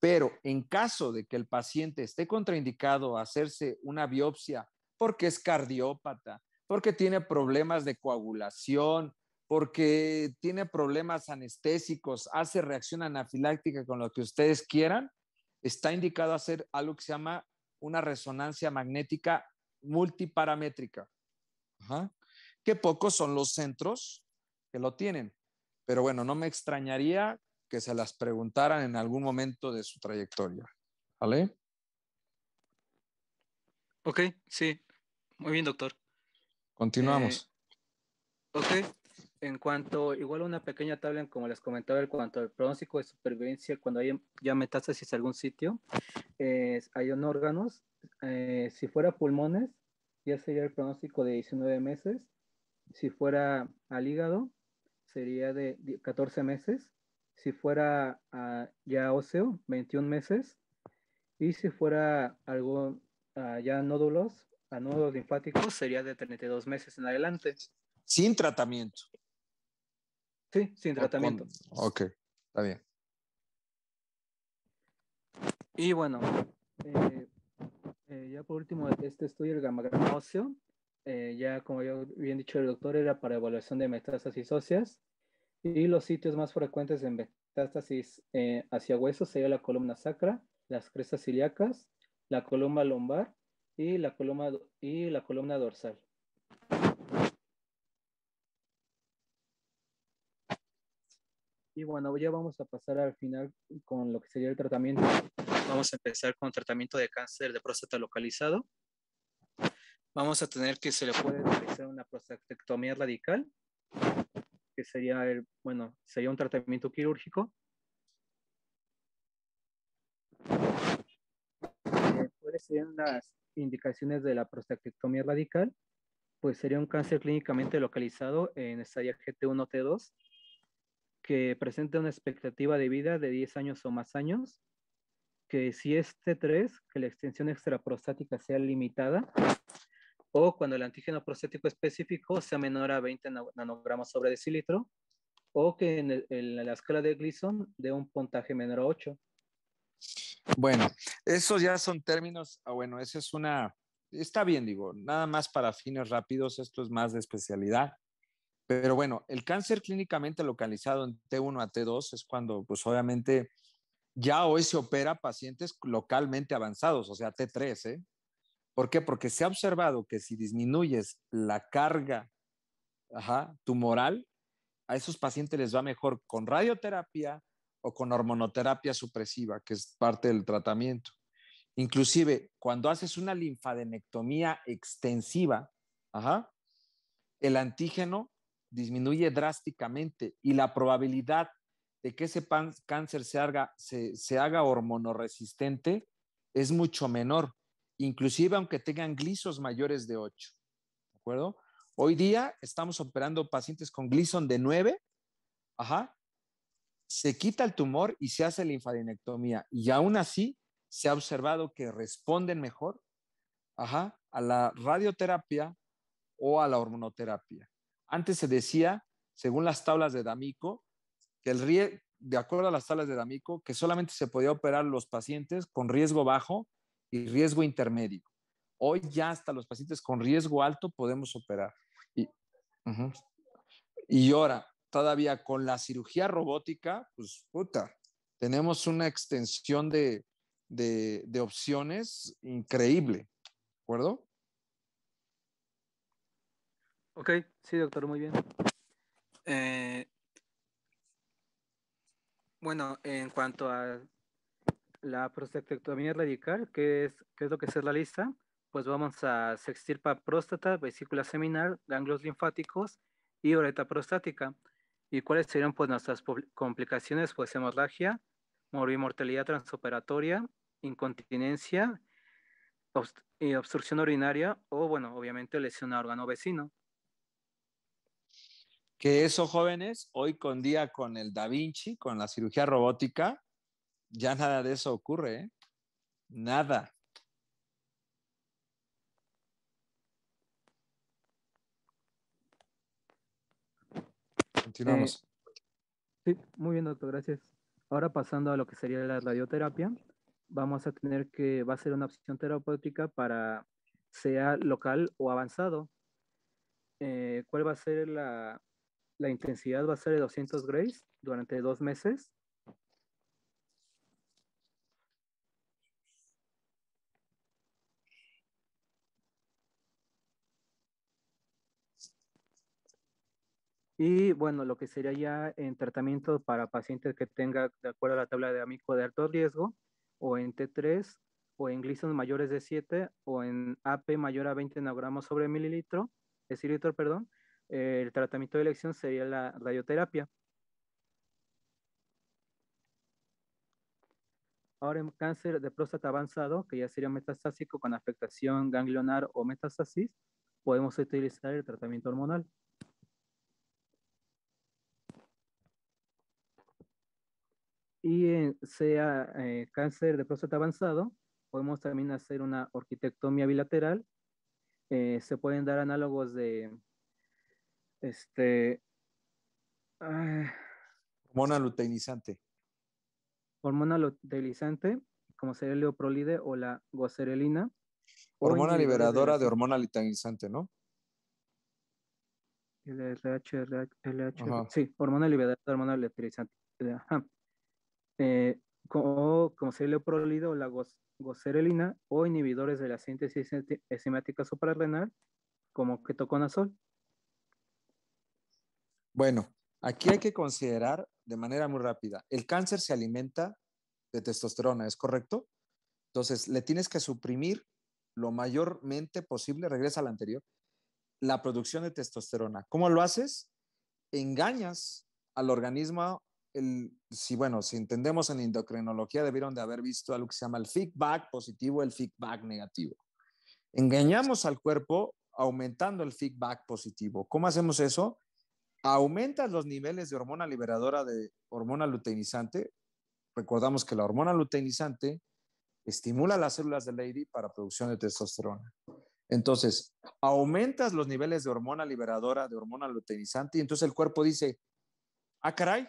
Pero en caso de que el paciente esté contraindicado a hacerse una biopsia porque es cardiópata, porque tiene problemas de coagulación, porque tiene problemas anestésicos, hace reacción anafiláctica con lo que ustedes quieran, está indicado hacer algo que se llama una resonancia magnética multiparamétrica, ¿Qué pocos son los centros que lo tienen. Pero bueno, no me extrañaría que se las preguntaran en algún momento de su trayectoria. ¿Vale? Ok, sí. Muy bien, doctor. Continuamos. Eh, ok, en cuanto, igual una pequeña tabla, como les comentaba, en cuanto al pronóstico de supervivencia, cuando hay ya metástasis en algún sitio, hay un órganos, eh, si fuera pulmones, ya sería el pronóstico de 19 meses, si fuera al hígado, sería de 14 meses, si fuera ya óseo, 21 meses, y si fuera algo ah, ya nódulos, a linfáticos, sería de 32 meses en adelante. Sin tratamiento. Sí, sin tratamiento. Ok, está bien. Y bueno, eh, eh, ya por último, este estudio, el gamma eh, ya como ya bien dicho el doctor, era para evaluación de metástasis óseas. Y los sitios más frecuentes de metástasis hacia huesos sería la columna sacra, las crestas ilíacas, la columna lumbar y la columna, y la columna dorsal. Y bueno, ya vamos a pasar al final con lo que sería el tratamiento. Vamos a empezar con tratamiento de cáncer de próstata localizado. Vamos a tener que se le puede realizar una prostatectomía radical, que sería bueno, sería un tratamiento quirúrgico. ¿Cuáles eh, serían las indicaciones de la prostatectomía radical? Pues sería un cáncer clínicamente localizado en estadio GT1-T2 que presente una expectativa de vida de 10 años o más años, que si este es T3, que la extensión extraprostática sea limitada, o cuando el antígeno prostático específico sea menor a 20 nanogramos sobre decilitro, o que en, la escala de Gleason dé un puntaje menor a 8. Bueno, esos ya son términos, ah, bueno, esa es una, está bien, digo, nada más para fines rápidos, esto es más de especialidad. Pero bueno, el cáncer clínicamente localizado en T1 a T2 es cuando, pues obviamente, ya hoy se opera pacientes localmente avanzados, o sea, T3. ¿eh? ¿Por qué? Porque se ha observado que si disminuyes la carga tumoral, a esos pacientes les va mejor con radioterapia o con hormonoterapia supresiva, que es parte del tratamiento. Inclusive, cuando haces una linfadenectomía extensiva, el antígeno disminuye drásticamente y la probabilidad de que ese cáncer se haga, se, se hormonoresistente es mucho menor, inclusive aunque tengan glisos mayores de 8. ¿De acuerdo? Hoy día estamos operando pacientes con glison de 9, ajá, se quita el tumor y se hace la linfadenectomía y aún así se ha observado que responden mejor a la radioterapia o a la hormonoterapia. Antes se decía, según las tablas de D'Amico, que el de acuerdo a las tablas de D'Amico, que solamente se podía operar los pacientes con riesgo bajo y riesgo intermedio. Hoy ya hasta los pacientes con riesgo alto podemos operar. Y, y ahora, todavía con la cirugía robótica, pues puta, tenemos una extensión de, de opciones increíble, ¿de acuerdo? Ok, sí, doctor, muy bien. Eh, bueno, en cuanto a la prostatectomía radical, ¿qué es, que es lo que la lista. pues vamos a sextirpa próstata, vesícula seminal, ganglios linfáticos y oreta prostática. ¿Y cuáles serían pues nuestras complicaciones? Pues hemorragia, morbimortalidad transoperatoria, incontinencia y obstrucción urinaria o bueno, obviamente lesión a órgano vecino que eso, jóvenes hoy con día con el Da Vinci, con la cirugía robótica, ya nada de eso ocurre, ¿eh? nada. Continuamos. Eh, sí, muy bien, doctor, gracias. Ahora pasando a lo que sería la radioterapia, vamos a tener que, va a ser una opción terapéutica para sea local o avanzado. Eh, ¿Cuál va a ser la, la intensidad va a ser de 200 grays durante dos meses. Y bueno, lo que sería ya en tratamiento para pacientes que tengan, de acuerdo a la tabla de amico de alto riesgo, o en T3, o en glisos mayores de 7, o en AP mayor a 20 nanogramos sobre mililitro, decilitro, perdón, eh, el tratamiento de elección sería la radioterapia. Ahora en cáncer de próstata avanzado, que ya sería metastásico con afectación ganglionar o metastasis, podemos utilizar el tratamiento hormonal. Y en eh, sea eh, cáncer de próstata avanzado, podemos también hacer una orquitectomía bilateral. se pueden dar análogos de este. Ah, hormona luteinizante. Hormona luteinizante, como sería el leoprolide o la gocerelina. Hormona liberadora de, hormona luteinizante, ¿no? LH, sí, hormona liberadora de hormona luteinizante. Ajá. Eh, como sería el leoprolide o la gocerelina o inhibidores de la síntesis enzimática suprarrenal como ketoconazol. Bueno, aquí hay que considerar de manera muy rápida, el cáncer se alimenta de testosterona, ¿es correcto? Entonces, le tienes que suprimir lo mayormente posible, regresa al anterior, la producción de testosterona. ¿Cómo lo haces? Engañas al organismo, si bueno, si entendemos en endocrinología, debieron de haber visto algo que se llama el feedback positivo, el feedback negativo. Engañamos al cuerpo aumentando el feedback positivo. ¿Cómo hacemos eso? aumentas los niveles de hormona liberadora de hormona luteinizante. Recordamos que la hormona luteinizante estimula las células de Lady para producción de testosterona. Entonces, aumentas los niveles de hormona liberadora, de hormona luteinizante, y entonces el cuerpo dice, ah, caray,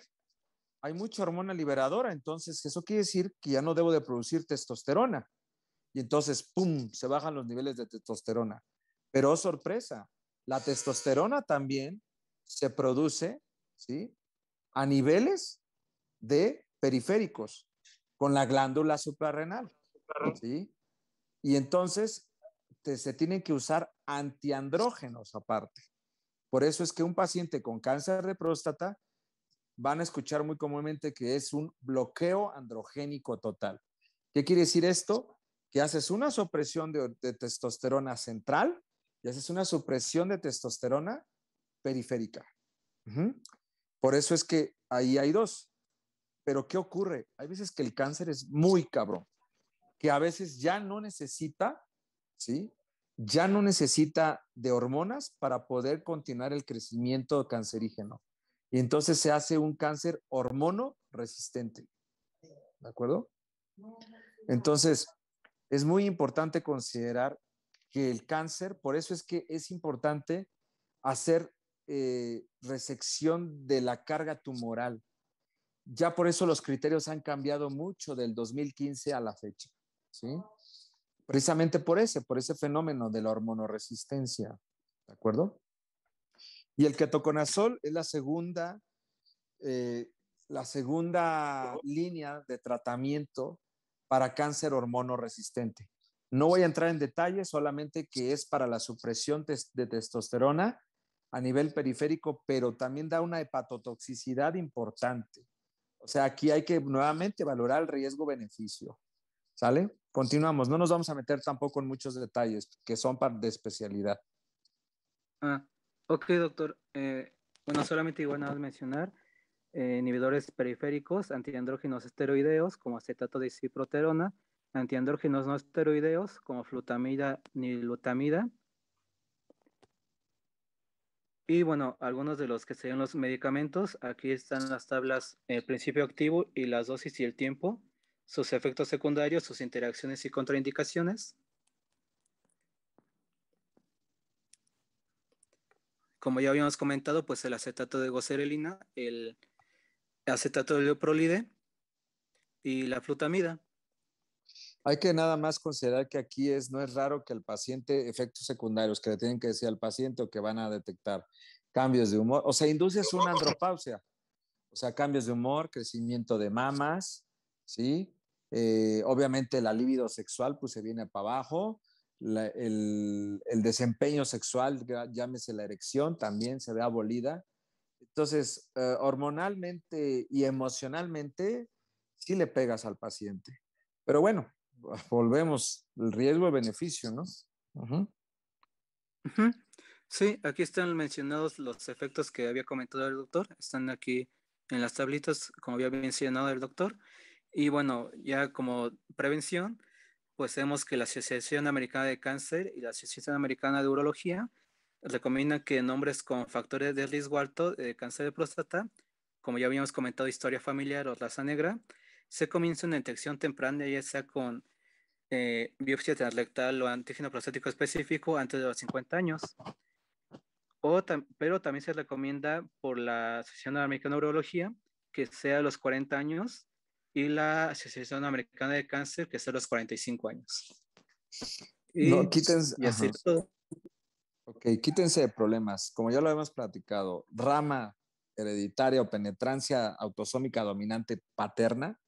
hay mucha hormona liberadora, entonces eso quiere decir que ya no debo de producir testosterona. Y entonces, ¡pum!, se bajan los niveles de testosterona. Pero, sorpresa, la testosterona también se produce ¿sí? a niveles de periféricos con la glándula suprarrenal. Y entonces se tienen que usar antiandrógenos aparte. Por eso es que un paciente con cáncer de próstata van a escuchar muy comúnmente que es un bloqueo androgénico total. ¿Qué quiere decir esto? Que haces una supresión de, de testosterona central y haces una supresión de testosterona periférica. Por eso es que ahí hay dos. Pero ¿qué ocurre? Hay veces que el cáncer es muy cabrón, que a veces ya no necesita, ¿sí? Ya no necesita de hormonas para poder continuar el crecimiento cancerígeno. Y entonces se hace un cáncer hormono resistente. ¿De acuerdo? Entonces, es muy importante considerar que el cáncer, por eso es que es importante hacer eh, resección de la carga tumoral. Ya por eso los criterios han cambiado mucho del 2015 a la fecha, ¿sí? Precisamente por ese, por ese fenómeno de la hormonoresistencia, ¿de acuerdo? Y el ketoconazol es la segunda, eh, la segunda línea de tratamiento para cáncer hormonoresistente. No voy a entrar en detalle, solamente que es para la supresión de testosterona a nivel periférico, pero también da una hepatotoxicidad importante. O sea, aquí hay que nuevamente valorar el riesgo-beneficio. ¿Sale? Continuamos. No nos vamos a meter tampoco en muchos detalles que son de especialidad. Ah, ok, doctor. Eh, bueno, solamente igual nada mencionar eh, inhibidores periféricos, antiandrógenos esteroideos como acetato de ciproterona, antiandrógenos no esteroideos como flutamida, nilutamida, y bueno, algunos de los que serían los medicamentos, aquí están las tablas, el eh, principio activo y las dosis y el tiempo, sus efectos secundarios, sus interacciones y contraindicaciones. Como ya habíamos comentado, pues el acetato de gocerelina, el acetato de leoprolide y la flutamida. Hay que nada más considerar que aquí es, no es raro que el paciente, efectos secundarios que le tienen que decir al paciente o que van a detectar cambios de humor, o sea, induces una andropausia, o sea, cambios de humor, crecimiento de mamas, ¿sí? Eh, obviamente la libido sexual pues se viene para abajo, el, desempeño sexual, llámese la erección, también se ve abolida. Entonces, eh, hormonalmente y emocionalmente, sí le pegas al paciente. Pero bueno, volvemos, el riesgo a beneficio, ¿no? Sí, aquí están mencionados los efectos que había comentado el doctor, están aquí en las tablitas, como había mencionado el doctor. Y bueno, ya como prevención, pues vemos que la Asociación Americana de Cáncer y la Asociación Americana de Urología recomiendan que en hombres con factores de riesgo alto de cáncer de próstata, como ya habíamos comentado, historia familiar o raza negra, se comienza una detección temprana, ya sea con eh, biopsia transrectal o antígeno prostático específico antes de los 50 años. O pero también se recomienda por la Asociación Americana de Urología que sea a los 40 años y la Asociación Americana de Cáncer que sea a los 45 años. Y, no, quítense. Ok, quítense de problemas. Como ya lo hemos platicado, rama hereditaria o penetrancia autosómica dominante paterna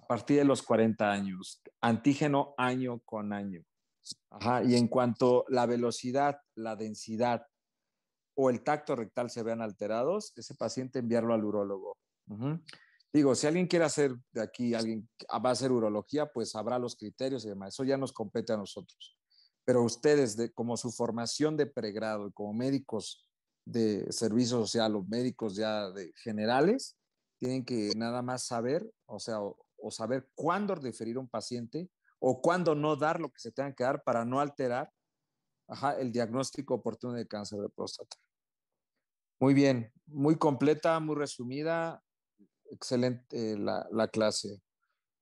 a partir de los 40 años, antígeno año con año. y en cuanto la velocidad, la densidad o el tacto rectal se vean alterados, ese paciente enviarlo al urólogo. Digo, si alguien quiere hacer de aquí, alguien va a hacer urología, pues habrá los criterios y demás. Eso ya nos compete a nosotros. Pero ustedes, de, como su formación de pregrado y como médicos de servicio social o médicos ya de generales, tienen que nada más saber, o sea, o saber cuándo referir a un paciente o cuándo no dar lo que se tenga que dar para no alterar el diagnóstico oportuno de cáncer de próstata. Muy bien, muy completa, muy resumida, excelente eh, la, clase.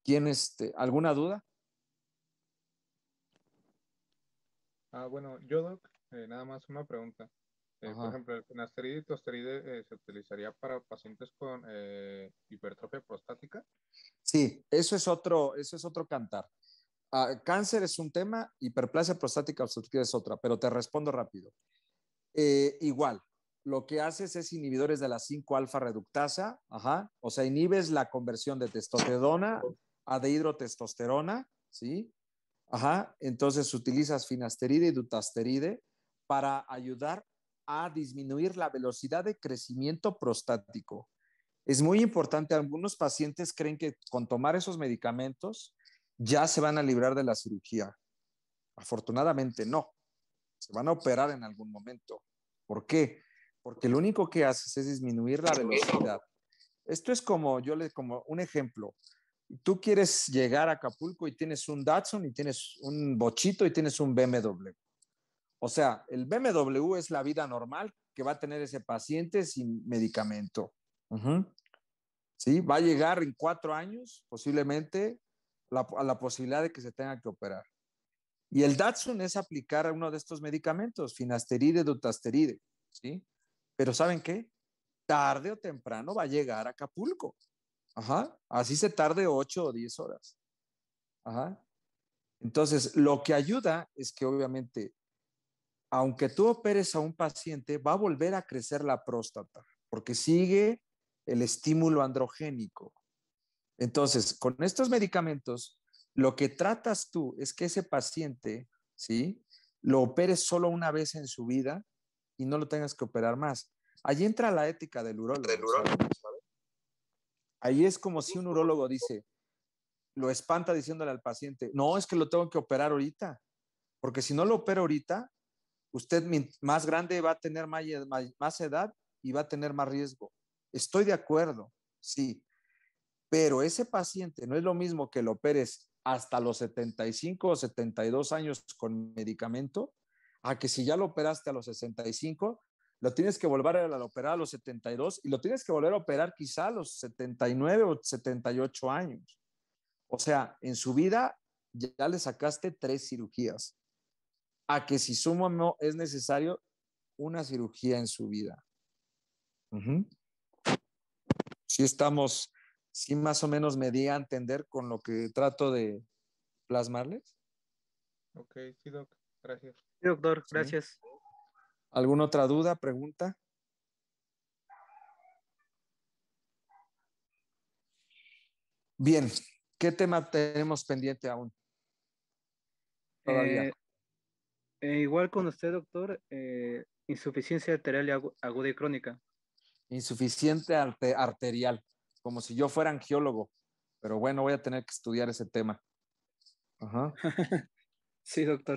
¿Quién este, alguna duda? Ah, bueno, yo, Doc, eh, nada más una pregunta. Eh, por ejemplo, el finasteride y tosteride se utilizaría para pacientes con hipertrofia prostática. Sí, eso es otro, eso es otro cantar. Ah, cáncer es un tema, hiperplasia prostática obstructiva es otra, pero te respondo rápido. Eh, igual, lo que haces es inhibidores de la 5-alfa reductasa, ajá, o sea, inhibes la conversión de testosterona a dehidrotestosterona, ¿sí? Ajá, entonces utilizas finasteride y dutasteride para ayudar a disminuir la velocidad de crecimiento prostático. Es muy importante, algunos pacientes creen que con tomar esos medicamentos ya se van a librar de la cirugía. Afortunadamente no, se van a operar en algún momento. ¿Por qué? Porque lo único que haces es disminuir la velocidad. Esto es como, yo le como un ejemplo, tú quieres llegar a Acapulco y tienes un Datsun y tienes un bochito y tienes un BMW. O sea, el BMW es la vida normal que va a tener ese paciente sin medicamento. ¿sí? Va a llegar en cuatro años, posiblemente, la, a la posibilidad de que se tenga que operar. Y el Datsun es aplicar uno de estos medicamentos, finasteride, dutasteride, ¿sí? Pero ¿saben qué? Tarde o temprano va a llegar a Acapulco. Ajá. Así se tarde ocho o diez horas. Ajá. Entonces, lo que ayuda es que obviamente, aunque tú operes a un paciente, va a volver a crecer la próstata, porque sigue el estímulo androgénico. Entonces, con estos medicamentos, lo que tratas tú es que ese paciente, ¿sí? Lo operes solo una vez en su vida y no lo tengas que operar más. Allí entra la ética del urólogo. Del Ahí es como si un urólogo dice, lo espanta diciéndole al paciente, no, es que lo tengo que operar ahorita, porque si no lo opero ahorita, usted más grande va a tener más edad y va a tener más riesgo. Estoy de acuerdo, sí, pero ese paciente no es lo mismo que lo operes hasta los 75 o 72 años con medicamento, a que si ya lo operaste a los 65, lo tienes que volver a operar a los 72 y lo tienes que volver a operar quizá a los 79 o 78 años. O sea, en su vida ya le sacaste tres cirugías. A que si sumo no es necesario una cirugía en su vida. Si estamos, si más o menos me di a entender con lo que trato de plasmarles. Ok, sí, doctor. gracias. Sí, doctor, gracias. ¿Alguna otra duda, pregunta? Bien, ¿qué tema tenemos pendiente aún? Todavía. Eh, eh, igual con usted, doctor, eh, insuficiencia arterial aguda y crónica insuficiente arterial, como si yo fuera angiólogo. Pero bueno, voy a tener que estudiar ese tema. sí, doctor.